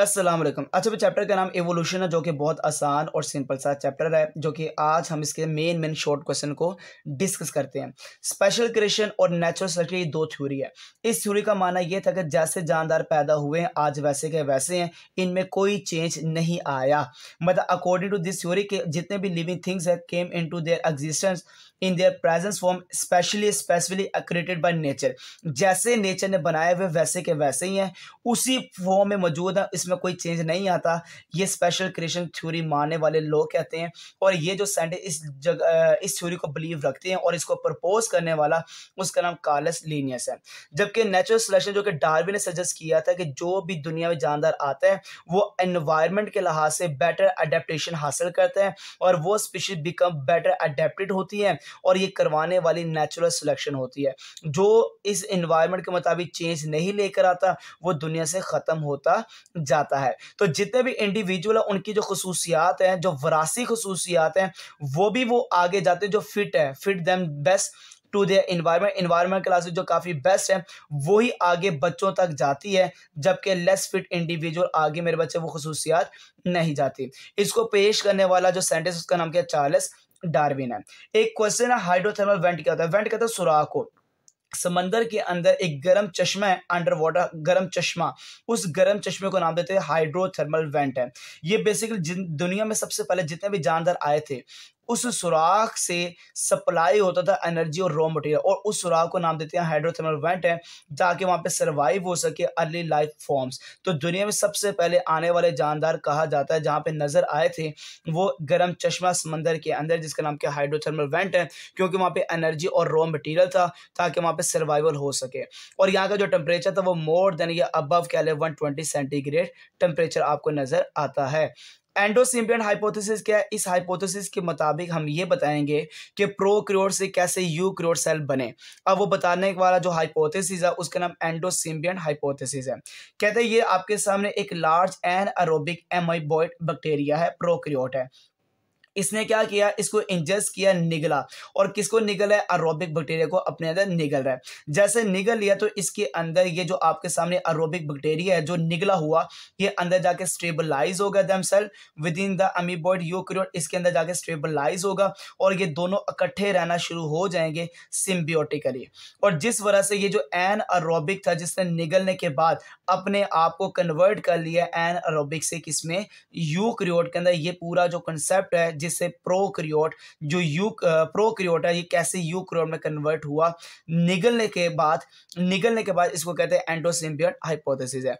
अस्सलाम वालेकुम अच्छा भाई चैप्टर का नाम एवोल्यूशन है जो कि बहुत आसान और सिंपल सा चैप्टर है जो कि आज हम इसके मेन मेन शॉर्ट क्वेश्चन को डिस्कस करते हैं स्पेशल क्रिएशन और नेचुरल सिलेक्शन ये दो थ्योरी है इस थ्योरी का माना यह था कि जैसे जानदार पैदा हुए हैं आज वैसे के वैसे हैं इनमें कोई चेंज नहीं आया मतलब अकॉर्डिंग टू दिस थ्योरी के जितने भी लिविंग थिंग्स है came in to their existence in their presence form specially specifically accreted by nature जैसे नेचर ने बनाए हुए वैसे के वैसे ही हैं उसी फॉर्म में मौजूद है इसमें कोई चेंज नहीं आता ये स्पेशल क्रिएशन थ्योरी मानने वाले लोग कहते हैं और ये जो साइंटिस्ट इस जगह इस थ्योरी को बिलीव रखते हैं और इसको प्रपोज करने वाला उसका नाम कार्लस लीनियस है जबकि नेचुरल सिलेक्शन जो कि डार्विन ने सजेस्ट किया था कि जो भी दुनिया में जानदार आता है वो एनवायरमेंट के लिहाज से बेटर अडेप्टेशन हासिल करते हैं और वो स्पीशीज बिकम बेटर अडेप्टेड होती हैं और ये करवाने वाली नेचुरल सिलेक्शन होती है जो इस इन्वायरमेंट के मुताबिक चेंज नहीं लेकर आता वो दुनिया से ख़त्म होता जाता है तो जितने भी इंडिविजुअल हैं उनकी जो खसूसियात हैं जो वरासी खसूसियात हैं वो भी वो आगे जाते जो फिट हैं fit them best to the environment environment classes जो काफ़ी बेस्ट हैं वही आगे बच्चों तक जाती है जबकि लेस फिट इंडिविजुअल आगे मेरे बच्चे वो खसूसियात नहीं जाती इसको पेश करने वाला जो सेंटेंस उसका नाम क्या चार्लस डार्विन है एक क्वेश्चन है हाइड्रोथर्मल वेंट क्या होता है वेंट कहता है सुराख हो समंदर के अंदर एक गर्म चश्मा है अंडर वाटर गर्म चश्मा उस गर्म चश्मे को नाम देते हैं हाइड्रोथर्मल वेंट है ये बेसिकली दुनिया में सबसे पहले जितने भी जानदार आए थे उस सुराख से सप्लाई होता था एनर्जी और रॉ मटेरियल और उस सुराख को नाम देते हैं हाइड्रोथर्मल वेंट है ताकि वहाँ पे सरवाइव हो सके अर्ली लाइफ फॉर्म्स तो दुनिया में सबसे पहले आने वाले जानदार कहा जाता है जहाँ पे नज़र आए थे वो गर्म चश्मा समंदर के अंदर जिसका नाम क्या हाइड्रोथर्मल वेंट है क्योंकि वहाँ पर एनर्जी और रॉ मटीरियल था ताकि वहाँ पर सर्वाइवल हो सके और यहाँ का जो टेम्परेचर था वो मोर देन या अबव कह लें वन सेंटीग्रेड टेम्परेचर आपको नज़र आता है एंडोसिम्बियन हाइपोथेसिस क्या है इस हाइपोथेसिस के मुताबिक हम ये बताएंगे कि प्रोक्रियोट से कैसे यूक्रियोट सेल बने अब वो बताने वाला जो हाइपोथेसिस है उसका नाम एंडोसिम्बियन हाइपोथेसिस है कहते हैं ये आपके सामने एक large an aerobic amoeboid bacteria है प्रोक्रियोट है इसने क्या किया इसको इंजेस्ट किया निगला और किसको निगल है अरोबिक बैक्टीरिया को अपने अंदर निगल रहा है जैसे निगल लिया तो इसके अंदर ये जो आपके सामने अरोबिक बैक्टीरिया है जो निगला हुआ ये अंदर जाके स्टेबलाइज होगा them cell within the amoeboid eukaryote इसके अंदर जाके स्टेबलाइज होगा और ये दोनों इकट्ठे रहना शुरू हो जाएंगे सिम्बियोटिकली और जिस वजह से ये जो एन अरोबिक था जिसने निगलने के बाद अपने आप को कन्वर्ट कर लिया एन अरोबिक से किसमें यू के अंदर ये पूरा जो कंसेप्ट है जिससे प्रोक्रियोट जो यू प्रोक्रियोट है ये कैसे यूक्रियोट में कन्वर्ट हुआ निगलने के बाद निगलने के बाद इसको कहते हैं एंडोसिम्बियट हाइपोथेसिस है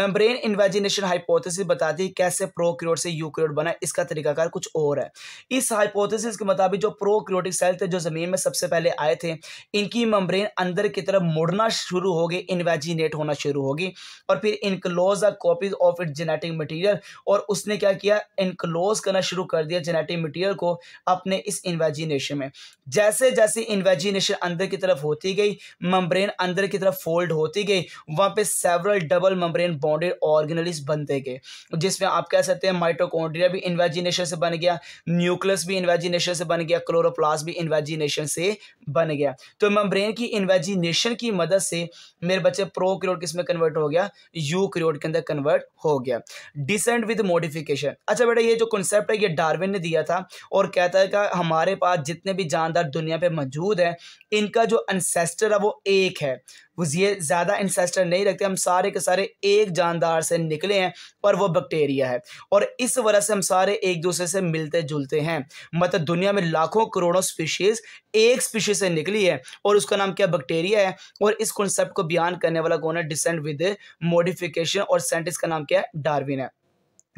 मेम्ब्रेन इन्वेजिनेशन हाइपोथेसिस बताती है कैसे प्रोक्रियोट से यूक्रियोट बना इसका तरीकाकार कुछ और है इस हाइपोथेसिस के मुताबिक जो प्रोक्रियोटिक सेल थे जो जमीन में सबसे पहले आए थे इनकी मेम्ब्रेन अंदर की तरफ मुड़ना शुरू होगी इन्वेजिनेट होना शुरू होगी और फिर enclose the copies of it genetic material और उसने क्या किया इनक्लोज करना शुरू कर दिया जेनेटिक जेनेटिक मटेरियल को अपने इस इन्वेजिनेशन में जैसे जैसे इन्वेजिनेशन अंदर की तरफ होती गई मम्ब्रेन अंदर की तरफ फोल्ड होती गई वहाँ पे several double membrane bonded organelles बनते गए जिसमें आप कह सकते हैं माइटोकॉन्ड्रिया भी इन्वेजिनेशन से बन गया न्यूक्लियस भी इन्वेजिनेशन से बन गया क्लोरोप्लास भी इन्वेजिनेशन से बन गया तो मम्ब्रेन की इन्वेजिनेशन की मदद से मेरे बच्चे प्रो क्रियोट किस में कन्वर्ट हो गया यू क्रियोट के अंदर कन्वर्ट हो गया डिसेंट विद मॉडिफिकेशन अच्छा बेटा ये जो कॉन्सेप्ट है ये डार्विन ने दिया दिया था और कहता है कि हमारे पास जितने भी जानदार दुनिया पे मौजूद हैं इनका जो अनसेस्टर है वो एक है वो ये ज़्यादा इंसेस्टर नहीं रखते हम सारे के सारे एक जानदार से निकले हैं पर वो बैक्टीरिया है और इस वजह से हम सारे एक दूसरे से मिलते जुलते हैं मतलब दुनिया में लाखों करोड़ों स्पीशीज़ एक स्पीशीज से निकली है और उसका नाम क्या बैक्टीरिया है और इस कॉन्सेप्ट को बयान करने वाला कौन है डिसेंट विद मोडिफिकेशन और साइंटिस्ट का नाम क्या है डारविन है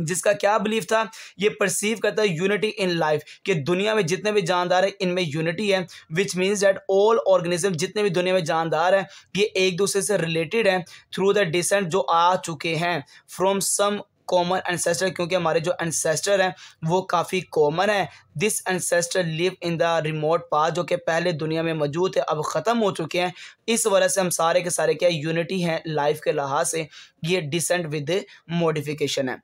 जिसका क्या बिलीफ था ये परसीव करता है यूनिटी इन लाइफ कि दुनिया में जितने भी जानदार हैं इनमें यूनिटी है which means that all organism जितने भी दुनिया में जानदार हैं ये एक दूसरे से रिलेटेड हैं थ्रू द डिसेंट जो आ चुके हैं फ्रॉम सम कॉमन एनसेस्टर क्योंकि हमारे जो एनसेस्टर हैं वो काफ़ी कॉमन है this ancestor live in the remote past जो कि पहले दुनिया में मौजूद थे अब ख़त्म हो चुके हैं इस वजह से हम सारे के सारे क्या यूनिटी हैं लाइफ के लिहाज से ये डिसेंट विद मॉडिफिकेशन है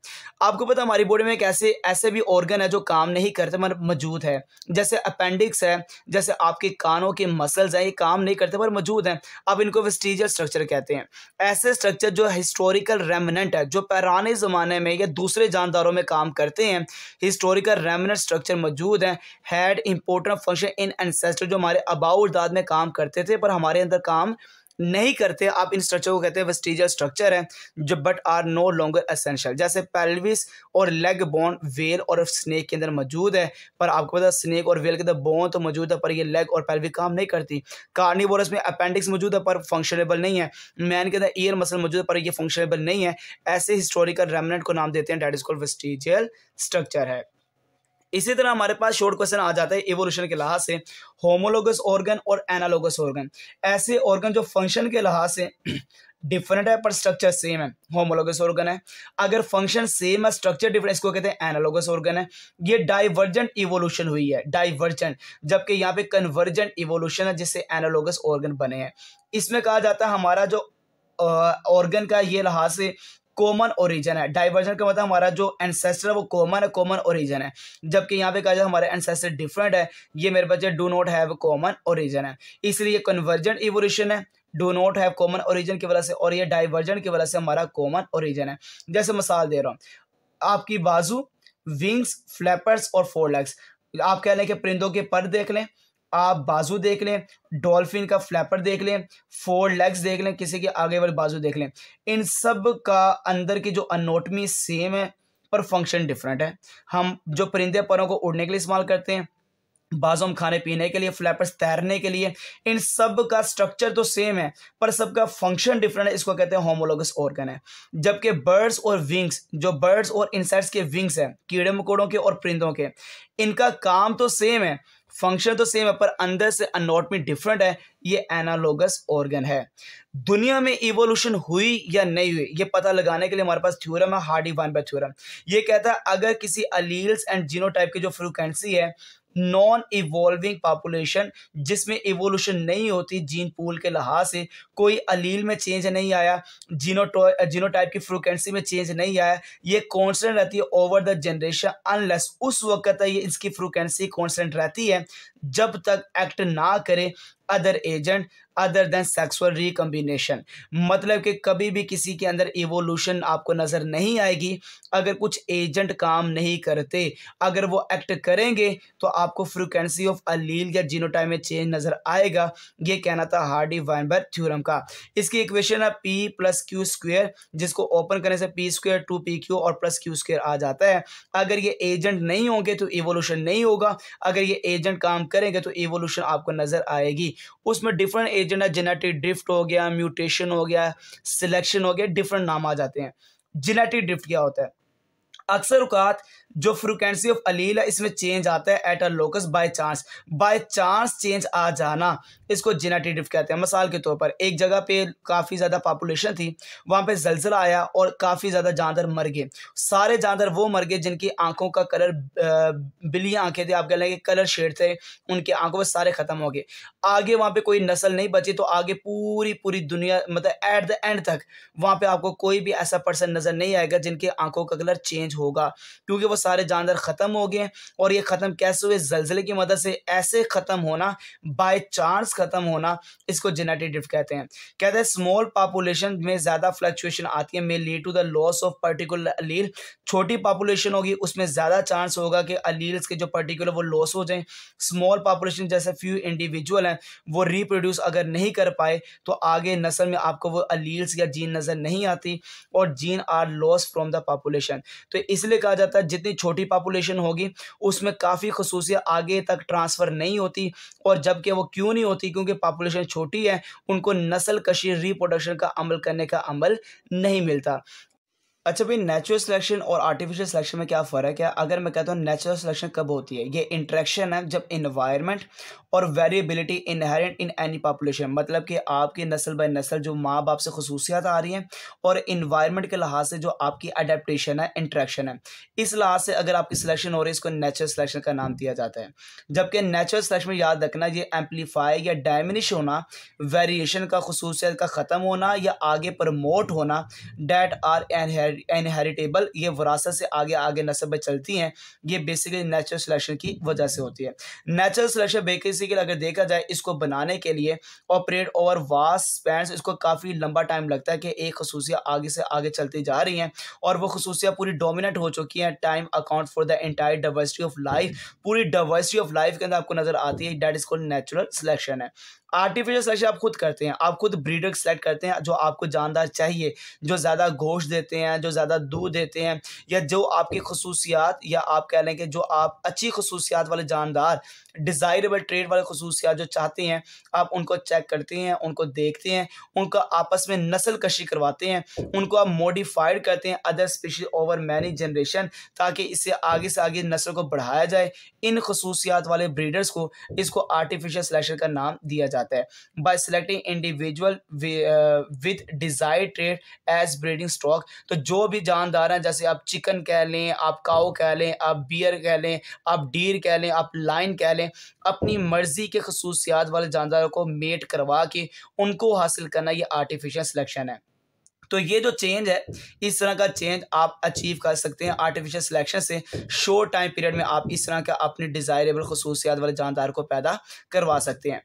आपको पता हमारी बॉडी में कैसे ऐसे भी ऑर्गन है जो काम नहीं करते मगर मौजूद है जैसे अपेंडिक्स है जैसे आपके कानों के मसल्स हैं ये काम नहीं करते पर मौजूद हैं अब इनको वेस्टिजियल स्ट्रक्चर कहते हैं ऐसे स्ट्रक्चर जो हिस्टोरिकल रेमनेंट है जो पुराने ज़माने में या दूसरे जानदारों में काम करते हैं हिस्टोरिकल रेमनेंट स्ट्रक्चर मौजूद हैं had important function in ancestor जो हमारे अबाउ उजदाद में काम करते थे पर हमारे अंदर काम नहीं करते आप इन स्ट्रक्चर को कहते हैं वेस्टिजियल स्ट्रक्चर हैं जो but are no longer essential जैसे पेल्विस और लेग बोन वेल और स्नेक के अंदर मौजूद है पर आपको पता है स्नेक और वेल के अंदर बोन तो मौजूद है पर ये लेग और पेल्विक काम नहीं करती कार्निवोरस में अपेंडिक्स मौजूद है पर फंक्शनेबल नहीं है मैन के अंदर ईयर मसल मौजूद है पर यह फंक्शनेबल नहीं है ऐसे हिस्टोरिकल रेमनेट को नाम देते हैं that is called vestigial structure है इसी तरह हमारे पास शॉर्ट क्वेश्चन आ जाता है इवोल्यूशन के लिहाज से होमोलोगस ऑर्गन और एनालोगस ऑर्गन ऐसे ऑर्गन जो फंक्शन के लिहाज से डिफरेंट है पर स्ट्रक्चर सेम है होमोलोगस ऑर्गन है अगर फंक्शन सेम है स्ट्रक्चर डिफरेंट इसको कहते हैं एनालोगस ऑर्गन है ये डाइवर्जेंट इवोल्यूशन हुई है डाइवर्जेंट जबकि यहाँ पे कन्वर्जेंट इवोल्यूशन है जिससे एनालोगस ऑर्गन बने हैं इसमें कहा जाता है हमारा जो ऑर्गन का ये लिहाज से कॉमन ओरिजन है डाइवर्जन का मतलब हमारा जो एनसेस्टर है वो कॉमन है कॉमन ओरिजन है जबकि यहाँ पे कहा जाए हमारे एनसेस्टर डिफरेंट है ये मेरे बच्चे do not have common origin है इसलिए कन्वर्जेंट इवोल्यूशन है do not have common origin की वजह से और ये डाइवर्जन की वजह से हमारा कॉमन ओरिजन है जैसे मिसाल दे रहा हूँ आपकी बाजू विंग्स फ्लैपर्स और फोर लेग्स आप कह लें कि परिंदों के पर देख लें आप बाजू देख लें डॉल्फिन का फ्लैपर देख लें फोर लेग्स देख लें किसी के आगे वाले बाजू देख लें इन सब का अंदर की जो अनोटमी सेम है पर फंक्शन डिफरेंट है हम जो परिंदे परों को उड़ने के लिए इस्तेमाल करते हैं बाजू हम खाने पीने के लिए फ्लैपर्स तैरने के लिए इन सब का स्ट्रक्चर तो सेम है पर सबका फंक्शन डिफरेंट है इसको कहते हैं होमोलोगस ऑर्गन है जबकि बर्ड्स और विंग्स जो बर्ड्स और इंसेक्ट्स के विंग्स हैं कीड़े मकोड़ों के और परिंदों के इनका काम तो सेम है फंक्शन तो सेम है पर अंदर से अनोटमी डिफरेंट है ये एनालोगस ऑर्गन है दुनिया में इवोल्यूशन हुई या नहीं हुई ये पता लगाने के लिए हमारे पास थ्योरम है हार्डी वन बाय थ्योरम ये कहता है अगर किसी अलील्स एंड जीनोटाइप की जो फ्रिक्वेंसी है नॉन इवॉल्विंग पॉपुलेशन जिसमें इवोल्यूशन नहीं होती जीन पूल के लिहाज से कोई अलील में चेंज नहीं आया जीनोटो जीनोटाइप की फ्रिक्वेंसी में चेंज नहीं आया ये कॉन्सटेंट रहती है ओवर द जनरेशन अनलेस उस वक्त तक ये इसकी फ्रिक्वेंसी कॉन्सटेंट रहती है जब तक एक्ट ना करे other agent other than sexual recombination मतलब कि कभी भी किसी के अंदर इवोल्यूशन आपको नज़र नहीं आएगी अगर कुछ एजेंट काम नहीं करते अगर वो एक्ट करेंगे तो आपको फ्रिक्वेंसी ऑफ अलील या जीनोटाइम में चेंज नज़र आएगा ये कहना था हार्डी वाइनबर्ग थ्योरम का इसकी इक्वेशन है पी प्लस क्यू स्क्वेयर जिसको ओपन करने से P square two P Q और प्लस क्यू स्क्वेयर आ जाता है अगर ये एजेंट नहीं होंगे तो इवोल्यूशन नहीं होगा अगर ये एजेंट काम करेंगे तो इवोल्यूशन आपको नज़र आएगी उसमें डिफरेंट एजेंट है जेनेटिक ड्रिफ्ट हो गया म्यूटेशन हो गया सिलेक्शन हो गया डिफरेंट नाम आ जाते हैं जेनेटिक ड्रिफ्ट क्या होता है अक्सर अवकात जो फ्रिक्वेंसी ऑफ अलील है इसमें चेंज आता है at a locus by chance by chance change आ जाना इसको जेनाटेटिव कहते हैं मिसाल के तौर पर एक जगह पे काफ़ी ज़्यादा पॉपुलेशन थी वहाँ पे जलजिला आया और काफ़ी ज़्यादा जानवर मर गए सारे जानवर वो मर गए जिनकी आंखों का कलर बिली आंखें थी आप कह लेंगे कलर शेड थे उनकी आंखों में सारे ख़त्म हो गए आगे वहाँ पर कोई नस्ल नहीं बची तो आगे पूरी पूरी दुनिया मतलब एट द एंड तक वहाँ पर आपको कोई भी ऐसा पर्सन नज़र नहीं आएगा जिनकी आंखों का कलर चेंज होगा क्योंकि वो सारे जानवर ख़त्म हो गए और ये ख़त्म कैसे हुए जलजिले की मदद से ऐसे ख़त्म होना बाई चांस ख़त्म होना इसको जेनेटिक डिफ्ट कहते हैं कहते हैं स्मॉल पॉपुलेशन में ज़्यादा फ्लक्चुएशन आती है may lead to the loss of particular allele छोटी पॉपुलेशन होगी उसमें ज़्यादा चांस होगा कि अलील्स के जो पर्टिकुलर वो लॉस हो जाएँ स्मॉल पॉपुलेशन जैसे फ्यू इंडिविजुअल हैं वो रिप्रोड्यूस अगर नहीं कर पाए तो आगे नस्ल में आपको वो अलील्स या जीन नज़र नहीं आती और gene are loss from the population तो इसलिए कहा जाता है जितनी छोटी पॉपुलेशन होगी उसमें काफ़ी खसूसियाँ आगे तक ट्रांसफ़र नहीं होती और जबकि वो क्यों नहीं होती क्योंकि पॉपुलेशन छोटी है उनको नस्ल कशी रिप्रोडक्शन का अमल करने का अमल नहीं मिलता अच्छा भाई नेचुरल सिलेक्शन और आर्टिफिशियल सिलेक्शन में क्या फ़र्क है अगर मैं कहता हूँ नेचुरल सिलेक्शन कब होती है ये इंट्रैक्शन है जब इन्वायरमेंट और variability inherent in any population मतलब कि आपकी नस्ल बाय नस्ल जो माँ बाप से खसूसियात आ रही हैं और इन्वायरमेंट के लिहाज से जो आपकी अडेप्टशन है इंट्रैक्शन है इस लिहाज से अगर आपकी सिलेक्शन हो रही है इसको नेचुरल सिलेक्शन का नाम दिया जाता है जबकि नेचुरल सिलेक्शन में याद रखना ये एम्पलीफाई या डायमिनिश होना वेरिएशन का खसूसियत का ख़त्म होना या आगे प्रमोट होना डेट आर एनहेड इनहेरिटेबल ये वरासत से आगे आगे नस्ब में चलती हैं ये बेसिकली नेचुरल सिलेक्शन की वजह से होती है नेचुरल सिलेक्शन बेसिकली अगर देखा जाए इसको बनाने के लिए ऑपरेट ओवर वास स्पैंड इसको काफ़ी लंबा टाइम लगता है कि एक खसूसियाँ आगे से आगे चलती जा रही हैं और वो खसूसियाँ पूरी डोमिनेट हो चुकी हैं time account for the entire diversity of life पूरी डाइवर्सिटी ऑफ लाइफ के अंदर आपको नज़र आती है that is called natural selection है आर्टिफिशियल सिलेक्शन आप खुद करते हैं आप खुद ब्रीडर सेलेक्ट करते हैं जो आपको जानदार चाहिए जो ज़्यादा गोश्त देते हैं जो ज़्यादा दूध देते हैं या जो आपकी खसूसियात या आप कह लें कि जो आप अच्छी खसूसियात वाले जानदार डिज़ायरेबल ट्रेड वाले खसूसियात जो चाहते हैं आप उनको चेक करते हैं उनको देखते हैं उनका आपस में नस्ल कशी करवाते हैं उनको आप मोडिफाइड करते हैं other special over many generation ताकि इससे आगे से आगे नस्ल को बढ़ाया जाए इन खसूसियात वाले ब्रीडर्स को इसको आर्टिफिशियल सिलेक्शन का नाम दिया जाए जाता है by selecting individual with desire trait as breeding stock तो जो भी जानदार हैं जैसे आप चिकन कह लें आप काओ कह लें आप बियर कह लें आप डीर कह लें आप लाइन कह लें अपनी मर्ज़ी के खसूसियात वाले जानदारों को मेट करवा के उनको हासिल करना ये आर्टिफिशियल सिलेक्शन है तो ये जो चेंज है इस तरह का चेंज आप अचीव कर सकते हैं आर्टिफिशियल सिलेक्शन से शॉर्ट टाइम पीरियड में आप इस तरह का अपने डिज़ायरेबल खसूसियात वाले जानदार को पैदा करवा सकते हैं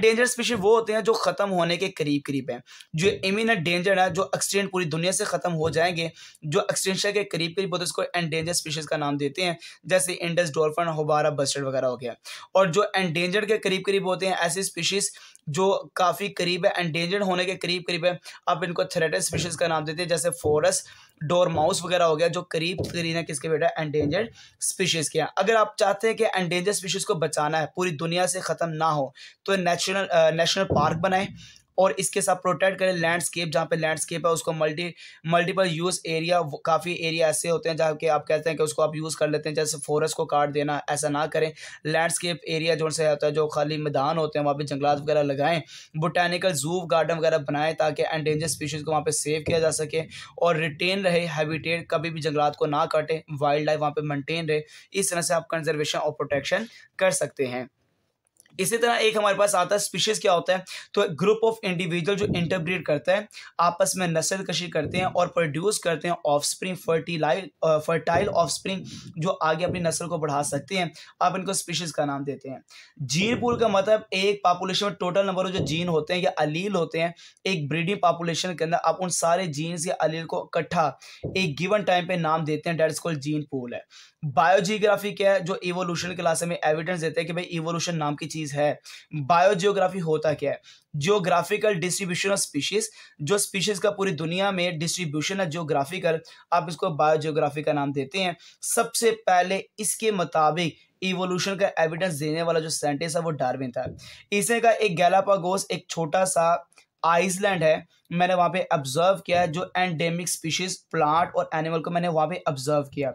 डेंजर स्पीशीज वो होते हैं जो ख़त्म होने के करीब करीब हैं जो इमिनेंट डेंजर है जो एक्सटेंट पूरी दुनिया से ख़त्म हो जाएंगे जो एक्सटेंशन के करीब करीब होते हैं उसको एंडेंजर स्पीशीज़ का नाम देते हैं जैसे इंडस डॉल्फन होबारा बस्टर्ड वगैरह हो गया और जो एंडेंजर्ड के करीब करीब होते हैं ऐसे स्पीशीज़ जो काफ़ी करीब है एंडेंजर्ड होने के करीब करीब है आप इनको थ्रेटेड स्पीशीज़ का नाम देते हैं जैसे फोरस डोर माउस वगैरह हो गया जो करीब करीब है किसके बेटा एंडेंजर्ड स्पीशीज़ के हैं अगर आप चाहते हैं कि एंडेंजर स्पीशीज़ को बचाना है पूरी दुनिया से ख़त्म ना हो तो नेशनल नेशनल पार्क बनाएं और इसके साथ प्रोटेक्ट करें लैंडस्केप जहाँ पे लैंडस्केप है उसको मल्टी मल्टीपल यूज़ एरिया काफ़ी एरिया ऐसे होते हैं जहाँ के आप कहते हैं कि उसको आप यूज़ कर लेते हैं जैसे फॉरेस्ट को काट देना ऐसा ना करें लैंडस्केप एरिया जो से होता है जो खाली मैदान होते हैं वहाँ पर जंगलात वगैरह लगाएं बोटानिकल जू गार्डन वगैरह बनाएं ताकि एंडेंजर स्पीशीज़ को वहाँ पर सेव किया जा सके और रिटेन रहे हैबिटेट कभी भी जंगलात को ना काटें वाइल्ड लाइफ वहाँ पर मेनटेन रहे इस तरह से आप कंजर्वेशन और प्रोटेक्शन कर सकते हैं इसी तरह एक हमारे पास आता है स्पीशीज़ क्या होता है तो ग्रुप ऑफ इंडिविजुअल जो इंटरब्रीड करता है आपस में नस्ल कशी करते हैं और प्रोड्यूस करते हैं offspring fertile fertile offspring जो आगे अपनी नस्ल को बढ़ा सकते हैं आप इनको स्पीशीज़ का नाम देते हैं जीन पूल का मतलब एक पॉपुलेशन में टोटल नंबर जो जीन होते हैं या अलील होते हैं एक ब्रीडिंग पॉपुलेशन के अंदर आप उन सारे जीन्स या अलील को इकट्ठा एक गिवन टाइम पे नाम देते हैं that is called gene pool है बायोजियोग्राफी क्या है जो इवोल्यूशन क्लास में एविडेंस देते हैं कि भाई इवोल्यूशन नाम की चीज़ स्पीशीज है बायोजियोग्राफी होता क्या है जियोग्राफिकल डिस्ट्रीब्यूशन ऑफ स्पीशीज जो स्पीशीज का पूरी दुनिया में डिस्ट्रीब्यूशन है जियोग्राफिकल आप इसको बायोजियोग्राफी का नाम देते हैं सबसे पहले इसके मुताबिक इवोल्यूशन का एविडेंस देने वाला जो साइंटिस्ट है वो डार्विन था इसे का एक गैलापागोस एक छोटा सा आइसलैंड है मैंने वहाँ पे ऑब्जर्व किया है जो एंडेमिक स्पीशीज प्लांट और एनिमल को मैंने वहाँ पे ऑब्जर्व किया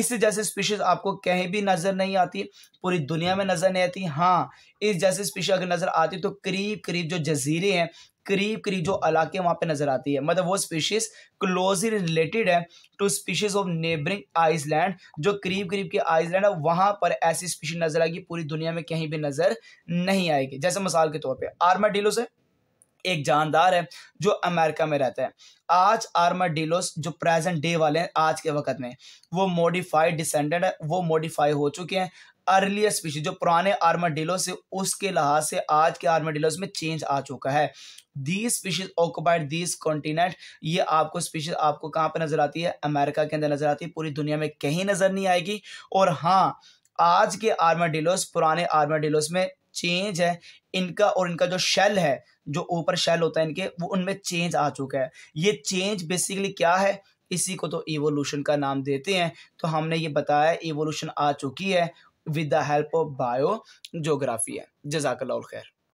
इस जैसे स्पीशीज आपको कहीं भी नज़र नहीं आती पूरी दुनिया में नज़र नहीं आती हाँ इस जैसे स्पीशीज अगर नज़र आती तो करीब करीब जो जजीरे हैं करीब करीब जो इलाके वहाँ पे नज़र आती है मतलब वो स्पीशीज़ क्लोजली रिलेटेड है to species of neighbouring island जो करीब करीब के आइसलैंड है वहाँ पर ऐसी स्पीशीज नज़र आएगी पूरी दुनिया में कहीं भी नज़र नहीं आएगी जैसे मिसाल के तौर पर आर्मा डीलो है एक जानदार है जो अमेरिका में रहता है आज डीलोस जो प्रेजेंट डे वाले हैं आज के वक्त में वो मॉडिफाइड डिसेंडेंट है वो मॉडिफाई हो चुके हैं अर्लियर स्पीशीज जो पुराने डीलोस है उसके लिहाज से आज के डीलोस में चेंज आ चुका है the species occupied these continent ये आपको स्पीशीज आपको कहाँ पर नजर आती है अमेरिका के अंदर नजर आती है पूरी दुनिया में कहीं नजर नहीं आएगी और हाँ आज के डीलोस पुराने डीलोस में चेंज है इनका और इनका जो शेल है जो ऊपर शेल होता है इनके वो उनमें चेंज आ चुका है ये चेंज बेसिकली क्या है इसी को तो इवोल्यूशन का नाम देते हैं तो हमने ये बताया इवोल्यूशन आ चुकी है with the help of biogeography है जजाकल्ला खैर